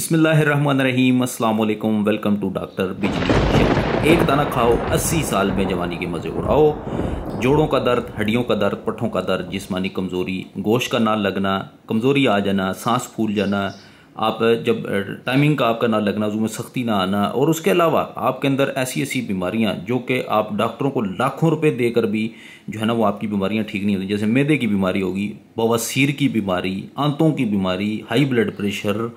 अस्सलाम वालेकुम welcome to doctor बिजली एक दाना खाओ अस्सी साल में जवानी के मज़े उड़ाओ जोड़ों का दर्द हड्डियों का दर्द पट्ठों का दर्द जिस्मानी कमज़ोरी गोश का ना लगना कमज़ोरी आ जाना सांस फूल जाना आप जब टाइमिंग का आपका ना लगना उसमें सख्ती ना आना और उसके अलावा आपके अंदर ऐसी ऐसी बीमारियां जो कि आप डॉक्टरों को लाखों रुपए देकर भी जो है ना वो आपकी बीमारियां ठीक नहीं होती जैसे मैदे की बीमारी होगी बवासीर की बीमारी आंतों की बीमारी हाई ब्लड प्रेशर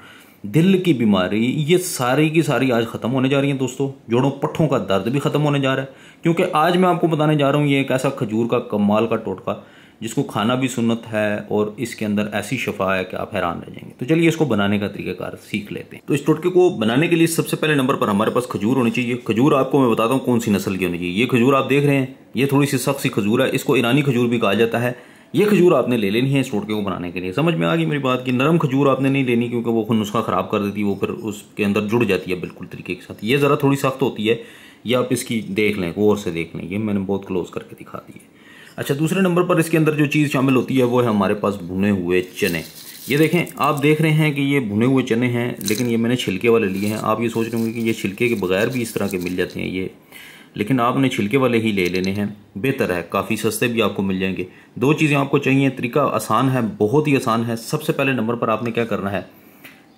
दिल की बीमारी ये सारी की सारी आज ख़त्म होने जा रही है दोस्तों जोड़ों पट्ठों का दर्द भी ख़त्म होने जा रहा है क्योंकि आज मैं आपको बताने जा रहा हूँ ये एक ऐसा खजूर का कमाल का टोटका जिसको खाना भी सुन्नत है और इसके अंदर ऐसी शफा है कि आप हैरान रह जाएंगे तो चलिए इसको बनाने का तरीकाकार सीख लेते हैं तो इस टोटके को बनाने के लिए सबसे पहले नंबर पर हमारे पास खजूर होनी चाहिए खजूर आपको मैं बताता हूँ कौन सी नस्ल की होनी चाहिए ये खजूर आप देख रहे हैं ये थोड़ी सी सख्त सी खजूर है इसको ईरानी खजूर भी कहा जाता है ये खजूर आपने ले लेनी है इस टोटके को बनाने के लिए समझ में आ गई मेरी बात कि नरम खजूर आपने नहीं लेनी क्योंकि वो नुस्खा ख़राब कर देती है वो फिर उसके अंदर जुड़ जाती है बिल्कुल तरीके के साथ ये ज़रा थोड़ी सख्त होती है ये आप इसकी देख लें गौर से देख लें ये मैंने बहुत क्लोज करके दिखा दी है अच्छा दूसरे नंबर पर इसके अंदर जो चीज़ शामिल होती है वो है हमारे पास भुने हुए चने ये देखें आप देख रहे हैं कि ये भुने हुए चने हैं लेकिन ये मैंने छिलके वाले लिए हैं आप ये सोच रहे होंगे कि ये छिलके के बगैर भी इस तरह के मिल जाते हैं ये लेकिन आपने छिलके वाले ही ले लेने हैं बेहतर है काफ़ी सस्ते भी आपको मिल जाएंगे दो चीज़ें आपको चाहिए तरीका आसान है बहुत ही आसान है सबसे पहले नंबर पर आपने क्या करना है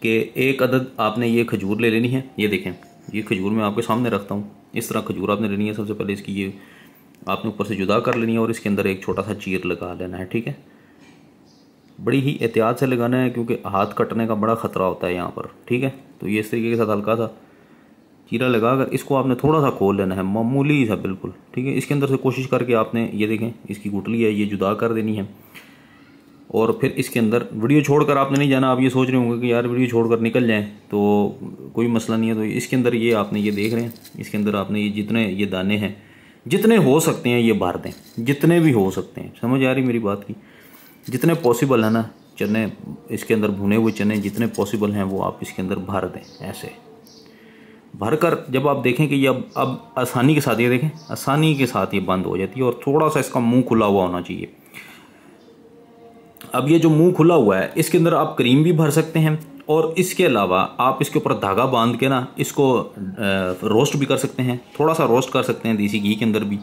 कि एक अदद आपने ये खजूर ले लेनी है ये देखें ये खजूर मैं आपके सामने रखता हूँ इस तरह खजूर आपने लेनी है सबसे पहले इसकी ये आपने ऊपर से जुदा कर लेनी है और इसके अंदर एक छोटा सा चीर लगा लेना है ठीक है बड़ी ही एहतियात से लगाना है क्योंकि हाथ कटने का बड़ा ख़तरा होता है यहाँ पर ठीक है तो ये इस तरीके के साथ हल्का सा लगा लगाकर इसको आपने थोड़ा सा खोल लेना है मामूली सा बिल्कुल ठीक है इसके अंदर से कोशिश करके आपने ये देखें इसकी गुटली है ये जुदा कर देनी है और फिर इसके अंदर वीडियो छोड़कर आपने नहीं जाना आप ये सोच रहे होंगे कि यार वीडियो छोड़कर निकल जाएं तो कोई मसला नहीं है तो इसके अंदर ये आपने ये देख रहे हैं इसके अंदर आपने ये जितने ये दाने हैं जितने हो सकते हैं ये भर दें जितने भी हो सकते हैं समझ आ रही मेरी बात की जितने पॉसिबल है ना चने इसके अंदर भुने हुए चने जितने पॉसिबल हैं वो आप इसके अंदर भर दें ऐसे भरकर जब आप देखें कि ये अब अब आसानी के साथ ये देखें आसानी के साथ ये बंद हो जाती है और थोड़ा सा इसका मुंह खुला हुआ होना चाहिए अब ये जो मुंह खुला हुआ है इसके अंदर आप क्रीम भी भर सकते हैं और इसके अलावा आप इसके ऊपर धागा बांध के ना इसको रोस्ट भी कर सकते हैं थोड़ा सा रोस्ट कर सकते हैं देसी घी के अंदर भी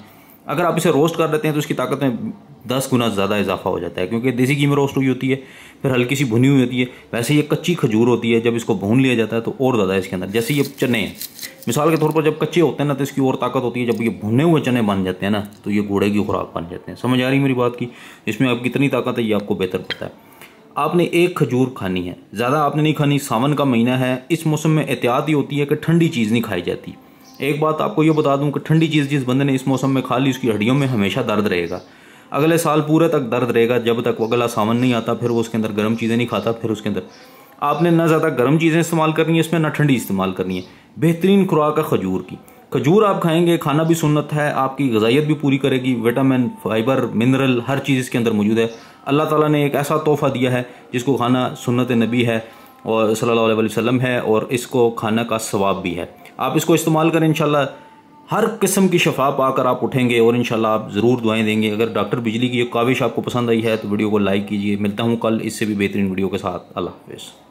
अगर आप इसे रोस्ट कर लेते हैं तो इसकी ताकत में दस गुना ज़्यादा इजाफा हो जाता है क्योंकि देसी घी में रोस्ट हुई होती है फिर हल्की सी भुनी हुई होती है वैसे ये कच्ची खजूर होती है जब इसको भून लिया जाता है तो और ज़्यादा इसके अंदर जैसे ये चने हैं मिसाल के तौर पर जब कच्चे होते हैं ना तो इसकी और ताकत होती है जब ये भुने हुए चने बन जाते हैं ना तो ये घोड़े की खुराक बन जाते हैं समझ आ रही मेरी बात की इसमें आप कितनी ताकत है ये आपको बेहतर पता है आपने एक खजूर खानी है ज़्यादा आपने नहीं खानी सावन का महीना है इस मौसम में एहतियात ही होती है कि ठंडी चीज़ नहीं खाई जाती एक बात आपको ये बता दूं कि ठंडी चीज़ जिस बंदे ने इस मौसम में खा ली उसकी हड्डियों में हमेशा दर्द रहेगा अगले साल पूरे तक दर्द रहेगा जब तक वो अगला सावन नहीं आता फिर वो उसके अंदर गर्म चीज़ें नहीं खाता फिर उसके अंदर आपने ना ज़्यादा गर्म चीज़ें इस्तेमाल करनी है इसमें ना ठंडी इस्तेमाल करनी है बेहतरीन खुराक है खजूर की खजूर आप खाएंगे खाना भी सुन्नत है आपकी गजाइत भी पूरी करेगी विटामिन फाइबर मिनरल हर चीज़ इसके अंदर मौजूद है अल्लाह ताला ने एक ऐसा तोहफ़ा दिया है जिसको खाना सुनत नबी है और सल्लल्लाहु अलैहि वसल्लम है और इसको खाना का सवाब भी है आप इसको इस्तेमाल करें इनशाला हर किस्म की शफा पाकर आप उठेंगे और इन आप ज़रूर दुआएं देंगे अगर डॉक्टर बिजली की ये काविश आपको पसंद आई है तो वीडियो को लाइक कीजिए मिलता हूँ कल इससे भी बेहतरीन वीडियो के साथ अल्लाह हाफिज़